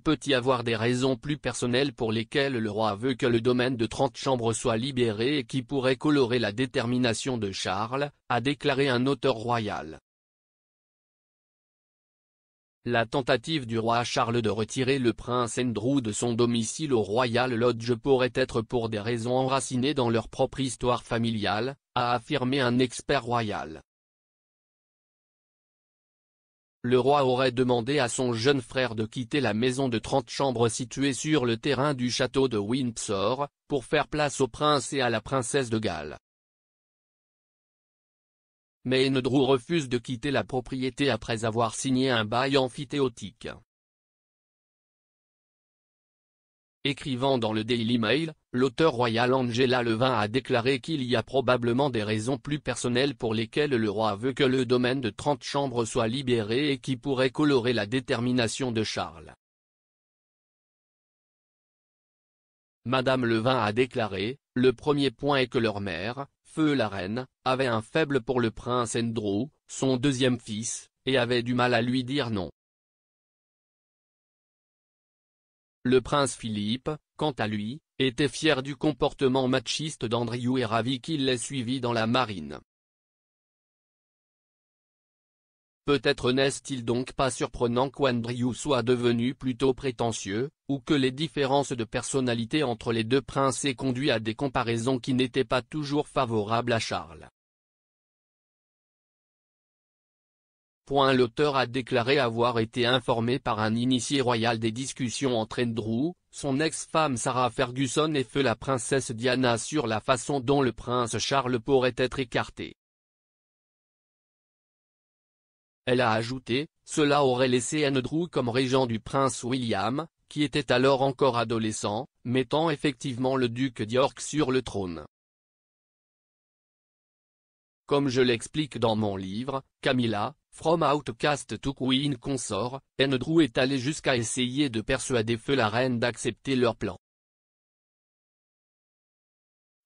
il peut y avoir des raisons plus personnelles pour lesquelles le roi veut que le domaine de 30 chambres soit libéré et qui pourraient colorer la détermination de Charles, a déclaré un auteur royal. La tentative du roi Charles de retirer le prince Andrew de son domicile au Royal Lodge pourrait être pour des raisons enracinées dans leur propre histoire familiale, a affirmé un expert royal le roi aurait demandé à son jeune frère de quitter la maison de 30 chambres située sur le terrain du château de Windsor, pour faire place au prince et à la princesse de Galles. Mais Enedrou refuse de quitter la propriété après avoir signé un bail amphithéotique. Écrivant dans le Daily Mail, l'auteur royal Angela Levin a déclaré qu'il y a probablement des raisons plus personnelles pour lesquelles le roi veut que le domaine de 30 chambres soit libéré et qui pourraient colorer la détermination de Charles. Madame Levin a déclaré, le premier point est que leur mère, Feu la reine, avait un faible pour le prince Andrew, son deuxième fils, et avait du mal à lui dire non. Le prince Philippe, quant à lui, était fier du comportement machiste d'Andrew et ravi qu'il l'ait suivi dans la marine. Peut-être n'est-il donc pas surprenant qu'Andrew soit devenu plutôt prétentieux, ou que les différences de personnalité entre les deux princes aient conduit à des comparaisons qui n'étaient pas toujours favorables à Charles. L'auteur a déclaré avoir été informé par un initié royal des discussions entre Andrew, son ex-femme Sarah Ferguson et feu la princesse Diana sur la façon dont le prince Charles pourrait être écarté. Elle a ajouté, cela aurait laissé Andrew comme régent du prince William, qui était alors encore adolescent, mettant effectivement le duc d'York sur le trône. Comme je l'explique dans mon livre, Camilla, From Outcast to Queen Consort, Andrew est allé jusqu'à essayer de persuader Feu la reine d'accepter leur plan.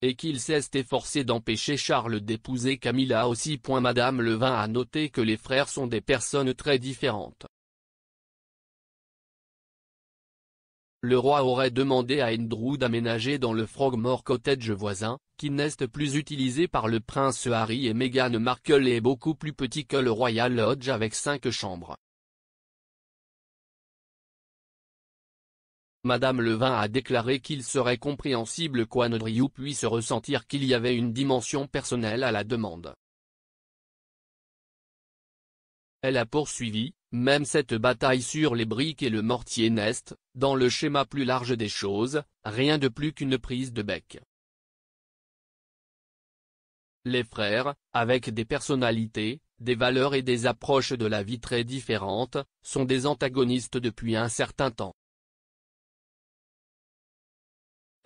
Et qu'il s'est efforcé d'empêcher Charles d'épouser Camilla aussi. Madame Levin a noté que les frères sont des personnes très différentes. le roi aurait demandé à Andrew d'aménager dans le Frogmore Cottage voisin, qui n'est plus utilisé par le prince Harry et Meghan Markle et est beaucoup plus petit que le Royal Lodge avec cinq chambres. Madame Levin a déclaré qu'il serait compréhensible qu'Andrew puisse ressentir qu'il y avait une dimension personnelle à la demande. Elle a poursuivi, même cette bataille sur les briques et le mortier Nest, dans le schéma plus large des choses, rien de plus qu'une prise de bec. Les frères, avec des personnalités, des valeurs et des approches de la vie très différentes, sont des antagonistes depuis un certain temps.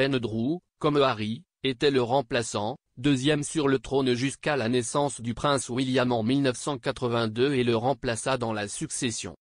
Andrew, comme Harry, était le remplaçant, deuxième sur le trône jusqu'à la naissance du prince William en 1982 et le remplaça dans la succession.